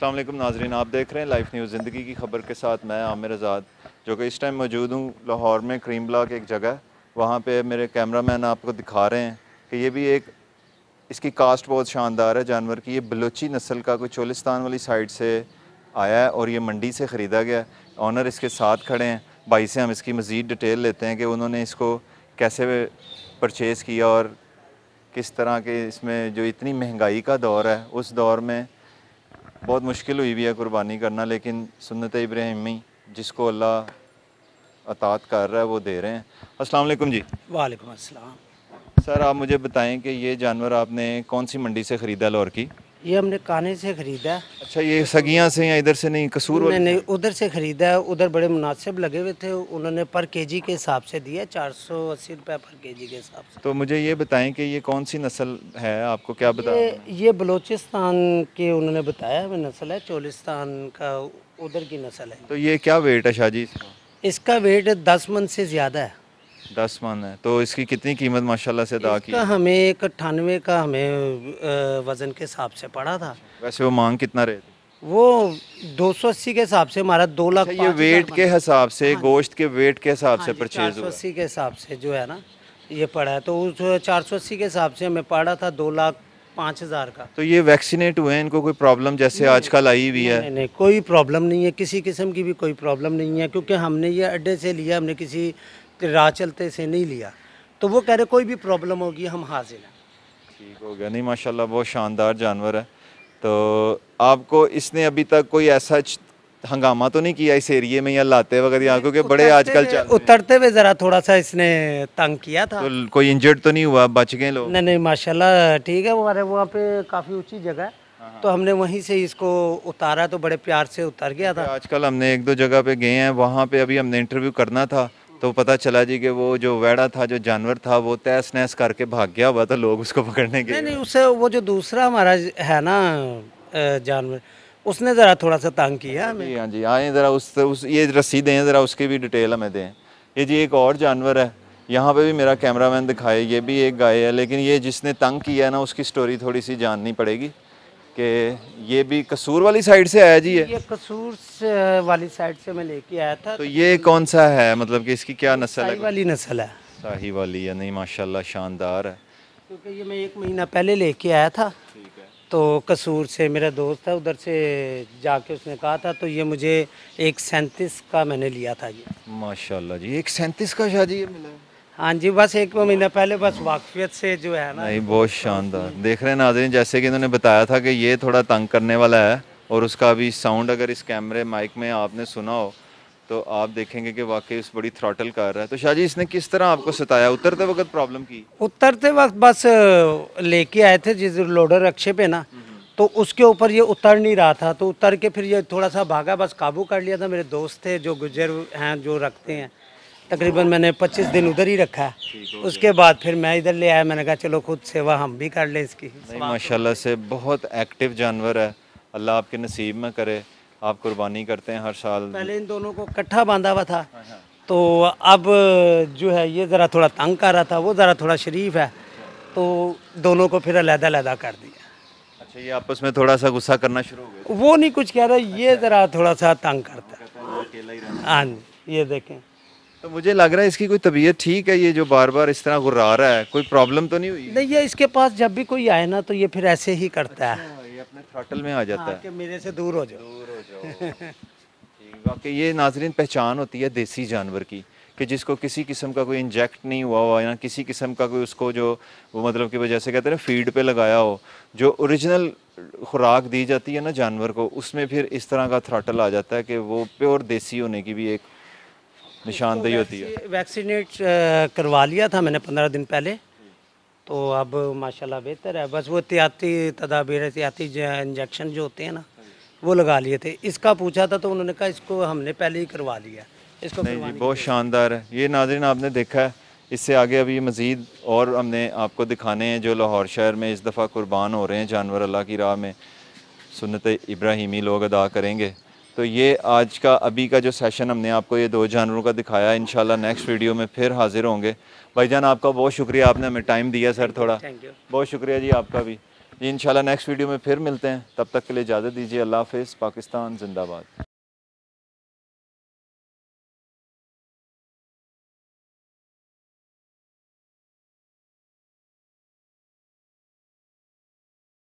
असलम नाजरीन आप देख रहे हैं लाइफ न्यूज़ ज़िंदगी की खबर के साथ मैं आमिर आज़ाद जो कि इस टाइम मौजूद हूँ लाहौर में क्रीम ब्लाक एक जगह वहाँ पर मेरे कैमरा मैन आपको दिखा रहे हैं कि ये भी एक इसकी कास्ट बहुत शानदार है जानवर की ये बलोची नस्ल का कोई चोलिस्तान वाली साइड से आया है और ये मंडी से ख़रीदा गया ऑनर इसके साथ खड़े हैं भाई से हम इसकी मज़ीद डिटेल लेते हैं कि उन्होंने इसको कैसे परचेज़ किया और किस तरह के इसमें जो इतनी महंगाई का दौर है उस दौर में बहुत मुश्किल हुई भी है कुर्बानी करना लेकिन सुनत इब्राहिमी जिसको अल्लाह अतात कर रहा है वो दे रहे हैं अस्सलाम वालेकुम जी वालेकुम अस्सलाम सर आप मुझे बताएं कि ये जानवर आपने कौन सी मंडी से ख़रीदा लाहौर की ये हमने काने से ख़रीदा अच्छा ये सगिया से या इधर से नहीं कसूर नहीं नहीं उधर से ख़रीदा है उधर बड़े मुनासिब लगे हुए थे उन्होंने पर केजी के हिसाब से दिया चार सौ अस्सी रुपये पर केजी के हिसाब से तो मुझे ये बताएं कि ये कौन सी नस्ल है आपको क्या बता ये, ये बलोचिस्तान के उन्होंने बताया वो नस्ल है चोलिस्तान का उधर की नस्ल है तो ये क्या वेट है शाह जी इसका वेट दस मन से ज़्यादा है दस मन है तो इसकी कितनी कीमत माशाल्लाह से अदा की हमें एक अट्ठानवे का हमें वज़न के हिसाब से पड़ा था वैसे वो मांग कितना रेट वो दो सौ अस्सी के हिसाब से हमारा दो लाख अच्छा, ये वेट के हिसाब से हाँ। गोश्त के वेट के हिसाब हाँ से परचेज हुआ अस्सी के हिसाब से जो है ना ये पड़ा है तो उस चार सौ अस्सी के हिसाब से हमें पड़ा था दो लाख पाँच हज़ार का तो ये वैक्सीनेट हुए हैं इनको कोई प्रॉब्लम जैसे आजकल आई हुई है नहीं कोई प्रॉब्लम नहीं है किसी किस्म की भी कोई प्रॉब्लम नहीं है क्योंकि हमने ये अड्डे से लिया हमने किसी राह चलते से नहीं लिया तो वो कह रहे कोई भी प्रॉब्लम होगी हम हाजिर हैं ठीक हो गया नहीं माशाल्लाह बहुत शानदार जानवर है तो आपको इसने अभी तक कोई ऐसा हंगामा तो नहीं किया इस एरिए में या लाते वगैरह यहाँ क्योंकि बड़े आजकल उतरते हुए ज़रा थोड़ा सा इसने तंग किया था तो कोई इंजर्ड तो नहीं हुआ बच गए लोग नहीं नहीं माशाल्लाह ठीक है हमारे वहाँ पे काफ़ी ऊंची जगह है हाँ, हाँ। तो हमने वहीं से इसको उतारा तो बड़े प्यार से उतर गया था आजकल हमने एक दो जगह पे गए हैं वहाँ पे अभी हमने इंटरव्यू करना था तो पता चला जी कि वो जो वैड़ा था जो जानवर था वो तैस नहस करके भाग गया हुआ था लोग उसको पकड़ने के नहीं नहीं उससे वो जो दूसरा हमारा है ना जानवर उसने ज़रा थोड़ा सा तंग किया जी हाँ जी आए हाँ, ज़रा उस, उस ये रस्सी दें ज़रा उसकी भी डिटेल हमें दें ये जी एक और जानवर है यहाँ पे भी मेरा कैमरामैन दिखाए ये भी एक गाय है लेकिन ये जिसने तंग किया है ना उसकी स्टोरी थोड़ी सी जाननी पड़ेगी कि ये भी कसूर वाली साइड से आया जी ये कसूर से वाली साइड से मैं लेके आया था तो ये कौन सा है मतलब कि इसकी क्या नस्ल है वाली नस्ल है शाही वाली नहीं माशाल्लाह शानदार है क्योंकि ये मैं एक महीना पहले लेके आया था तो कसूर से मेरा दोस्त है उधर से जाके उसने कहा था तो ये मुझे एक सैंतीस का मैंने लिया था ये माशाल्लाह जी एक सैंतीस का शाह जी ये मिला हाँ जी बस एक महीना पहले बस वाकफियत से जो है ना नहीं बहुत शानदार देख रहे हैं नाजरीन जैसे कि इन्होंने बताया था कि ये थोड़ा तंग करने वाला है और उसका अभी साउंड अगर इस कैमरे माइक में आपने सुना हो तो आप देखेंगे कि वाकई उस बड़ी थ्रॉटल कर रहा है तो शाह जी इसने किस तरह आपको सताया उतरते वक्त प्रॉब्लम की उतरते वक्त बस लेके आए थे जिस लोडर रक्शे पे ना तो उसके ऊपर ये उतर नहीं रहा था तो उतर के फिर ये थोड़ा सा भागा बस काबू कर लिया था मेरे दोस्त थे जो गुजर हैं जो रखते हैं तकरीबन मैंने 25 दिन उधर ही रखा उसके बाद फिर मैं इधर ले आया मैंने कहा चलो खुद सेवा हम भी कर लें इसकी माशाल्लाह से बहुत एक्टिव जानवर है अल्लाह आपके नसीब में करे आप कुर्बानी करते हैं हर साल पहले इन दोनों को इकट्ठा बांधा हुआ था हाँ, हाँ। तो अब जो है ये ज़रा थोड़ा तंग कर रहा था वो ज़रा थोड़ा शरीफ है तो दोनों को फिर अलहदा अलहदा कर दिया अच्छा, ये आपस में थोड़ा सा गुस्सा करना शुरू हो गया वो नहीं कुछ कह रहा ये अच्छा। ज़रा थोड़ा सा तंग करता है हाँ जी ये देखें तो मुझे लग रहा है इसकी कोई तबीयत ठीक है ये जो बार बार इस तरह गुर्रा रहा है कोई प्रॉब्लम तो नहीं हुई नहीं ये इसके पास जब भी कोई आए ना तो ये फिर ऐसे ही करता है अच्छा, ये में आ जाता हाँ, है मेरे से दूर हो जाओ बाकी वाकई ये नाजरीन पहचान होती है देसी जानवर की कि जिसको किसी किस्म का कोई इंजेक्ट नहीं हुआ हुआ या किसी किस्म का कोई उसको जो वो मतलब कि वजह से कहते हैं ना फीड पे लगाया हो जो ओरिजिनल खुराक दी जाती है ना जानवर को उसमें फिर इस तरह का थ्राटल आ जाता है कि वो प्योर देसी होने की भी एक निशानदेही तो होती है वैक्सीनेट करवा लिया था मैंने पंद्रह दिन पहले तो अब माशाल्लाह बेहतर है बस वो एहतियाती तदाबीर एहतियाती इंजेक्शन जो होते हैं ना वो लगा लिए थे इसका पूछा था तो उन्होंने कहा इसको हमने पहले ही करवा लिया इसको नहीं जी बहुत शानदार है ये नाजरन आपने देखा है इससे आगे अभी मज़ीद और हमने आपको दिखाने हैं जो लाहौर शहर में इस दफ़ा कुर्बान हो रहे हैं जानवर अल्लाह की राह में सुनत इब्राहिमी लोग अदा करेंगे तो ये आज का अभी का जो सेशन हमने आपको ये दो जानवरों का दिखाया इन नेक्स्ट वीडियो में फिर हाजिर होंगे भाईजान आपका बहुत शुक्रिया आपने हमें टाइम दिया सर थोड़ा बहुत शुक्रिया जी आपका भी जी इन नेक्स्ट वीडियो में फिर मिलते हैं तब तक के लिए इजाज़त दीजिए अल्लाह हाफ़ पाकिस्तान जिंदाबाद